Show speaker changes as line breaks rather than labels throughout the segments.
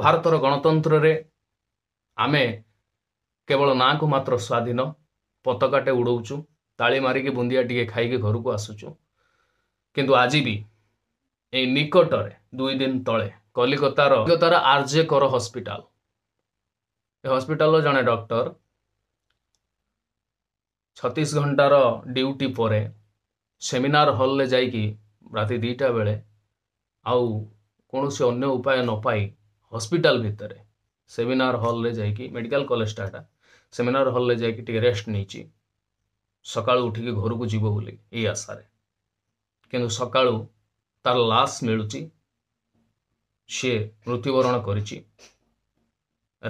ଭାରତର ଗଣତନ୍ତ୍ରରେ ଆମେ କେବଳ ନାଁକୁ ମାତ୍ର ସ୍ୱାଧୀନ ପତାକାଟେ ଉଡ଼ଉଛୁ ତାଳି ମାରିକି ବୁନ୍ଦିଆ ଟିକେ ଖାଇକି ଘରକୁ ଆସୁଛୁ କିନ୍ତୁ ଆଜି ବି ଏଇ ନିକଟରେ ଦୁଇ ଦିନ ତଳେ କଲିକତାର କଲିକତାର ଆର୍ଜେ କର ହସ୍ପିଟାଲ ଏ ହସ୍ପିଟାଲର ଜଣେ ଡକ୍ଟର ଛତିଶ ଘଣ୍ଟାର ଡ୍ୟୁଟି ପରେ ସେମିନାର ହଲ୍ରେ ଯାଇକି ରାତି ଦୁଇଟା ବେଳେ ଆଉ କୌଣସି ଅନ୍ୟ ଉପାୟ ନ ପାଇ ହସ୍ପିଟାଲ ଭିତରେ ସେମିନାର ହଲ୍ରେ ଯାଇକି ମେଡ଼ିକାଲ କଲେଜଟା ଏଟା ସେମିନାର ହଲ୍ରେ ଯାଇକି ଟିକେ ରେଷ୍ଟ ନେଇଛି ସକାଳୁ ଉଠିକି ଘରକୁ ଯିବ ବୋଲି ଏଇ ଆଶାରେ କିନ୍ତୁ ସକାଳୁ ତାର ଲାସ୍ ମିଳୁଛି ସିଏ ମୃତ୍ୟୁବରଣ କରିଛି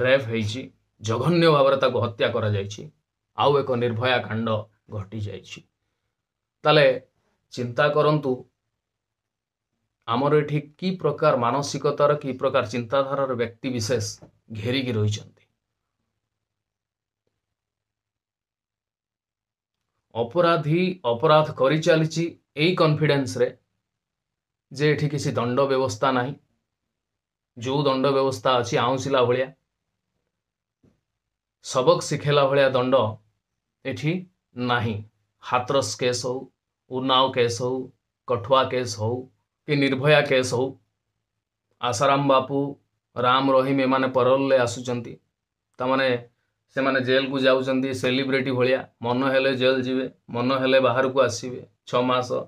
ରେପ୍ ହେଇଛି ଜଘନ୍ୟ ଭାବରେ ତାକୁ ହତ୍ୟା କରାଯାଇଛି ଆଉ ଏକ ନିର୍ଭୟା କାଣ୍ଡ ଘଟିଯାଇଛି ତାହେଲେ ଚିନ୍ତା କରନ୍ତୁ ଆମର ଏଠି କି ପ୍ରକାର ମାନସିକତାର କି ପ୍ରକାର ଚିନ୍ତାଧାରାର ବ୍ୟକ୍ତି ବିଶେଷ ଘେରିକି ରହିଛନ୍ତି ଅପରାଧୀ ଅପରାଧ କରିଚାଲିଛି ଏଇ କନଫିଡେନ୍ସରେ ଯେ ଏଠି କିଛି ଦଣ୍ଡ ବ୍ୟବସ୍ଥା ନାହିଁ ଯେଉଁ ଦଣ୍ଡ ବ୍ୟବସ୍ଥା ଅଛି ଆଉଁସିଲା ଭଳିଆ ସବକ ଶିଖେଇଲା ଭଳିଆ ଦଣ୍ଡ ଏଠି ନାହିଁ ହାତରସ କେସ୍ ହଉ ଉନ୍ନାଓ କେସ୍ ହଉ କଠୁଆ କେସ୍ ହଉ କି ନିର୍ଭୟା କେସ୍ ହଉ ଆଶାରାମ ବାପୁ ରାମ ରହିମ ଏମାନେ ପରୋଲରେ ଆସୁଛନ୍ତି ତାମାନେ ସେମାନେ ଜେଲ୍କୁ ଯାଉଛନ୍ତି ସେଲିବ୍ରିଟି ଭଳିଆ ମନ ହେଲେ ଜେଲ୍ ଯିବେ ମନ ହେଲେ ବାହାରକୁ ଆସିବେ ଛଅ ମାସ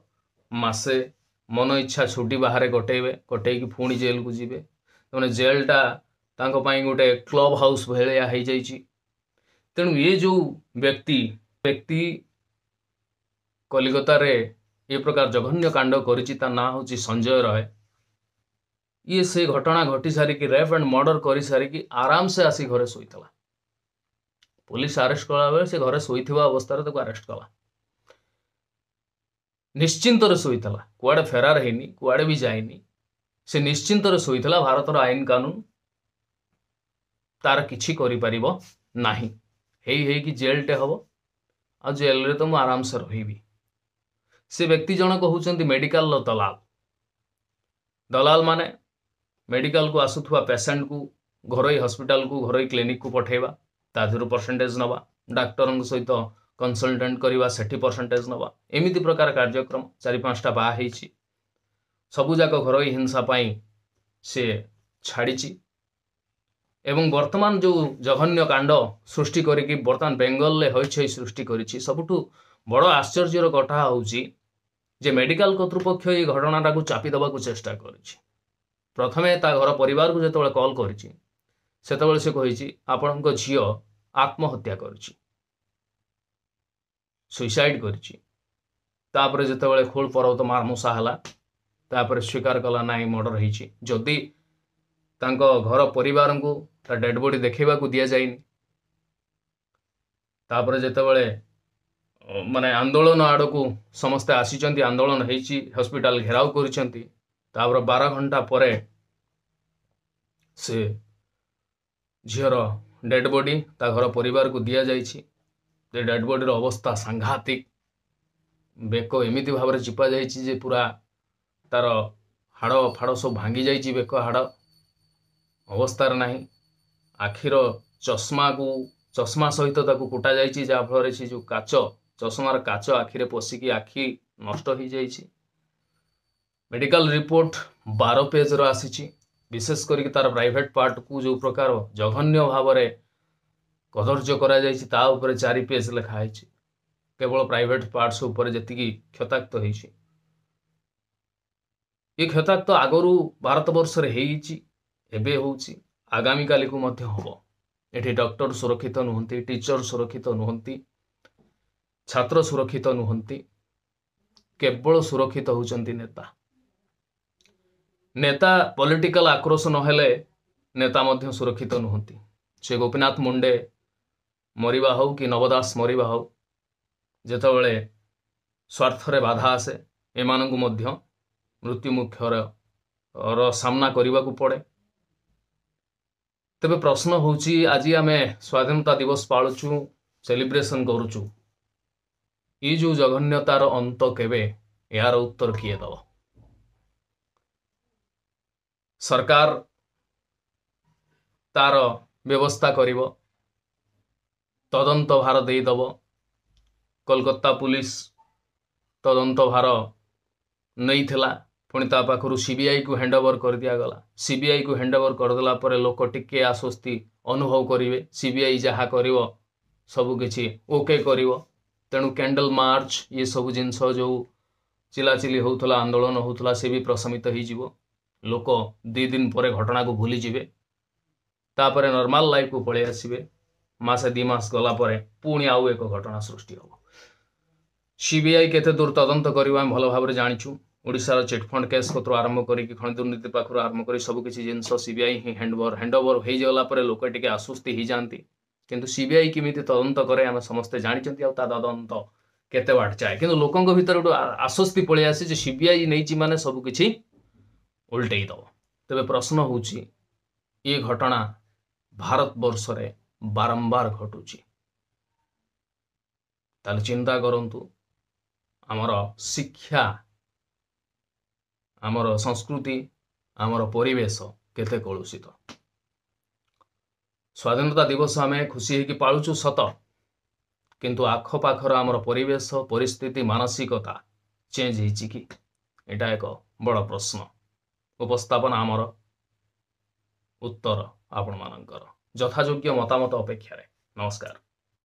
ମାସେ ମନ ଇଚ୍ଛା ଛୁଟି ବାହାରେ କଟେଇବେ କଟେଇକି ପୁଣି ଜେଲ୍କୁ ଯିବେ ତେଣୁ ଜେଲ୍ଟା ତାଙ୍କ ପାଇଁ ଗୋଟେ କ୍ଲବ୍ ହାଉସ୍ ଭଳିଆ ହେଇଯାଇଛି ତେଣୁ ଏ ଯେଉଁ ବ୍ୟକ୍ତି ବ୍ୟକ୍ତି କଲିକତାରେ ये प्रकार जघन्य कांड कर संजय रॉय ये से घटना घटी सारिकी रेप एंड मर्डर कर सारिक आराम से आसी घरे शोला पुलिस आरेस्ट कला बेल से घरे शोवा अवस्था तक तो आरेस्ट कला निश्चिंत शोला कड़े फेरार है कड़े भी जाए से निश्चिंत शोला भारत आईन कानून तार किसी कर जेल टे हम आ जेल तो मुझ आराम से रही ସେ ବ୍ୟକ୍ତି ଜଣକ ହେଉଛନ୍ତି ମେଡ଼ିକାଲର ଦଲାଲ ଦଲାଲମାନେ ମେଡ଼ିକାଲକୁ ଆସୁଥିବା ପେସେଣ୍ଟକୁ ଘରୋଇ ହସ୍ପିଟାଲକୁ ଘରୋଇ କ୍ଲିନିକକୁ ପଠାଇବା ତା ଦେହରୁ ପରସେଣ୍ଟେଜ୍ ନେବା ଡାକ୍ତରଙ୍କ ସହିତ କନସଲଟାଣ୍ଟ କରିବା ସେଠି ପରସେଣ୍ଟେଜ୍ ନେବା ଏମିତି ପ୍ରକାର କାର୍ଯ୍ୟକ୍ରମ ଚାରି ପାଞ୍ଚଟା ବାହା ହେଇଛି ସବୁଯାକ ଘରୋଇ ହିଂସା ପାଇଁ ସେ ଛାଡ଼ିଛି ଏବଂ ବର୍ତ୍ତମାନ ଯେଉଁ ଜଘନ୍ୟ କାଣ୍ଡ ସୃଷ୍ଟି କରିକି ବର୍ତ୍ତମାନ ବେଙ୍ଗଲରେ ହଇଛଇ ସୃଷ୍ଟି କରିଛି ସବୁଠୁ ବଡ଼ ଆଶ୍ଚର୍ଯ୍ୟର କଥା ହେଉଛି ଯେ ମେଡ଼ିକାଲ କର୍ତ୍ତୃପକ୍ଷ ଏଇ ଘଟଣାଟାକୁ ଚାପି ଦେବାକୁ ଚେଷ୍ଟା କରିଛି ପ୍ରଥମେ ତା ଘର ପରିବାରକୁ ଯେତେବେଳେ କଲ୍ କରିଛି ସେତେବେଳେ ସେ କହିଛି ଆପଣଙ୍କ ଝିଅ ଆତ୍ମହତ୍ୟା କରିଛି ସୁଇସାଇଡ୍ କରିଛି ତାପରେ ଯେତେବେଳେ ଖୋଳ ପର୍ବତ ମାରମୂଷା ହେଲା ତାପରେ ସ୍ୱୀକାର କଲା ନାହିଁ ମର୍ଡ଼ର ହେଇଛି ଯଦି ତାଙ୍କ ଘର ପରିବାରଙ୍କୁ ତା ଡେଡ଼୍ ବଡ଼ି ଦେଖେଇବାକୁ ଦିଆଯାଇନି ତାପରେ ଯେତେବେଳେ ମାନେ ଆନ୍ଦୋଳନ ଆଡ଼କୁ ସମସ୍ତେ ଆସିଛନ୍ତି ଆନ୍ଦୋଳନ ହେଇଛି ହସ୍ପିଟାଲ ଘେରାଉ କରିଛନ୍ତି ତାପରେ ବାର ଘଣ୍ଟା ପରେ ସେ ଝିଅର ଡେଡ୍ ବଡି ତା ଘର ପରିବାରକୁ ଦିଆଯାଇଛି ସେ ଡେଡ୍ ବଡିର ଅବସ୍ଥା ସାଂଘାତିକ ବେକ ଏମିତି ଭାବରେ ଚିପା ଯାଇଛି ଯେ ପୁରା ତାର ହାଡ଼ ଫାଡ଼ ସବୁ ଭାଙ୍ଗି ଯାଇଛି ବେକ ହାଡ଼ ଅବସ୍ଥାରେ ନାହିଁ ଆଖିର ଚଷମାକୁ ଚଷମା ସହିତ ତାକୁ କୁଟାଯାଇଛି ଯାହାଫଳରେ ସେ ଯେଉଁ କାଚ ଚଷମାର କାଚ ଆଖିରେ ପଶିକି ଆଖି ନଷ୍ଟ ହୋଇଯାଇଛି ମେଡ଼ିକାଲ ରିପୋର୍ଟ ବାର ପେଜ୍ର ଆସିଛି ବିଶେଷ କରିକି ତାର ପ୍ରାଇଭେଟ୍ ପାର୍ଟକୁ ଯେଉଁ ପ୍ରକାର ଜଘନ୍ୟ ଭାବରେ କଦର୍ଯ୍ୟ କରାଯାଇଛି ତା ଉପରେ ଚାରି ପେଜ୍ ଲେଖା ହେଇଛି କେବଳ ପ୍ରାଇଭେଟ୍ ପାର୍ଟସ୍ ଉପରେ ଯେତିକି କ୍ଷତାକ୍ତ ହେଇଛି ଏ କ୍ଷତାକ୍ତ ଆଗରୁ ଭାରତବର୍ଷରେ ହେଇଛି ଏବେ ହେଉଛି ଆଗାମୀକାଲିକୁ ମଧ୍ୟ ହେବ ଏଠି ଡକ୍ଟର ସୁରକ୍ଷିତ ନୁହନ୍ତି ଟିଚର ସୁରକ୍ଷିତ ନୁହନ୍ତି ଛାତ୍ର ସୁରକ୍ଷିତ ନୁହନ୍ତି କେବଳ ସୁରକ୍ଷିତ ହେଉଛନ୍ତି ନେତା ନେତା ପଲିଟିକାଲ ଆକ୍ରୋଶ ନ ହେଲେ ନେତା ମଧ୍ୟ ସୁରକ୍ଷିତ ନୁହନ୍ତି ସେ ଗୋପୀନାଥ ମୁଣ୍ଡେ ମରିବା ହଉ କି ନବ ଦାସ ମରିବା ହଉ ଯେତେବେଳେ ସ୍ୱାର୍ଥରେ ବାଧା ଆସେ ଏମାନଙ୍କୁ ମଧ୍ୟ ମୃତ୍ୟୁ ମୃତ୍ୟୁମୁଖ୍ୟର ସାମ୍ନା କରିବାକୁ ପଡ଼େ ତେବେ ପ୍ରଶ୍ନ ହେଉଛି ଆଜି ଆମେ ସ୍ୱାଧୀନତା ଦିବସ ପାଳୁଛୁ ସେଲିବ୍ରେସନ୍ କରୁଛୁ ଏ ଯେଉଁ ଜଘନ୍ୟତାର ଅନ୍ତ କେବେ ଏହାର ଉତ୍ତର କିଏ ଦେବ ସରକାର ତାର ବ୍ୟବସ୍ଥା କରିବ ତଦନ୍ତ ଭାର ଦେଇଦେବ କୋଲକାତା ପୁଲିସ୍ ତଦନ୍ତ ଭାର ନେଇଥିଲା ପୁଣି ତା ପାଖରୁ ସିବିଆଇକୁ ହ୍ୟାଣ୍ଡ ଓଭର କରିଦିଆଗଲା ସିବିଆଇକୁ ହ୍ୟାଣ୍ଡ ଓଭର କରିଦେଲା ପରେ ଲୋକ ଟିକେ ଆଶ୍ୱସ୍ତି ଅନୁଭବ କରିବେ ସିବିଆଇ ଯାହା କରିବ ସବୁକିଛି ଓକେ କରିବ ତେଣୁ କ୍ୟାଣ୍ଡେଲ୍ ମାର୍ଚ୍ଚ ଏସବୁ ଜିନିଷ ଯେଉଁ ଚିଲାଚିଲି ହେଉଥିଲା ଆନ୍ଦୋଳନ ହେଉଥିଲା ସେ ବି ପ୍ରଶମିତ ହୋଇଯିବ ଲୋକ ଦୁଇ ଦିନ ପରେ ଘଟଣାକୁ ଭୁଲିଯିବେ ତାପରେ ନର୍ମାଲ୍ ଲାଇଫ୍କୁ ପଳେଇ ଆସିବେ ମାସେ ଦୁଇ ମାସ ଗଲା ପରେ ପୁଣି ଆଉ ଏକ ଘଟଣା ସୃଷ୍ଟି ହେବ ସିବିଆଇ କେତେ ଦୂର ତଦନ୍ତ କରିବ ଆମେ ଭଲ ଭାବରେ ଜାଣିଛୁ ଓଡ଼ିଶାର ଚିଟ୍ଫଣ୍ଡ କେସ୍ କତରୁ ଆରମ୍ଭ କରିକି ଖଣି ଦୁର୍ନୀତି ପାଖରୁ ଆରମ୍ଭ କରି ସବୁକିଛି ଜିନିଷ ସିବିଆଇ ହିଁ ହ୍ୟାଣ୍ଡଓଭର ହ୍ୟାଣ୍ଡଓଭର ହେଇଗଲା ପରେ ଲୋକ ଟିକେ ଆଶ୍ୱସ୍ତି ହୋଇଯାଆନ୍ତି କିନ୍ତୁ ସି ବି ଆଇ କେମିତି ତଦନ୍ତ କରେ ଆମେ ସମସ୍ତେ ଜାଣିଛନ୍ତି ଆଉ ତା ତଦନ୍ତ କେତେ ୱାର୍ଡ ଯାଏ କିନ୍ତୁ ଲୋକଙ୍କ ଭିତରେ ଗୋଟେ ଆଶ୍ୱସ୍ତି ପଳେଇ ଆସି ଯେ ସି ବି ଆଇ ନେଇଛି ମାନେ ସବୁକିଛି ଓଲଟେଇ ଦେବ ତେବେ ପ୍ରଶ୍ନ ହେଉଛି ଏ ଘଟଣା ଭାରତବର୍ଷରେ ବାରମ୍ବାର ଘଟୁଛି ତାହେଲେ ଚିନ୍ତା କରନ୍ତୁ ଆମର ଶିକ୍ଷା ଆମର ସଂସ୍କୃତି ଆମର ପରିବେଶ କେତେ କଳୁଷିତ ସ୍ୱାଧୀନତା ଦିବସ ଆମେ ଖୁସି ହେଇକି ପାଳୁଛୁ ସତ କିନ୍ତୁ ଆଖପାଖର ଆମର ପରିବେଶ ପରିସ୍ଥିତି ମାନସିକତା ଚେଞ୍ଜ ହେଇଛି କି ଏଇଟା ଏକ ବଡ଼ ପ୍ରଶ୍ନ ଉପସ୍ଥାପନା ଆମର ଉତ୍ତର ଆପଣମାନଙ୍କର ଯଥାଯୋଗ୍ୟ ମତାମତ ଅପେକ୍ଷାରେ ନମସ୍କାର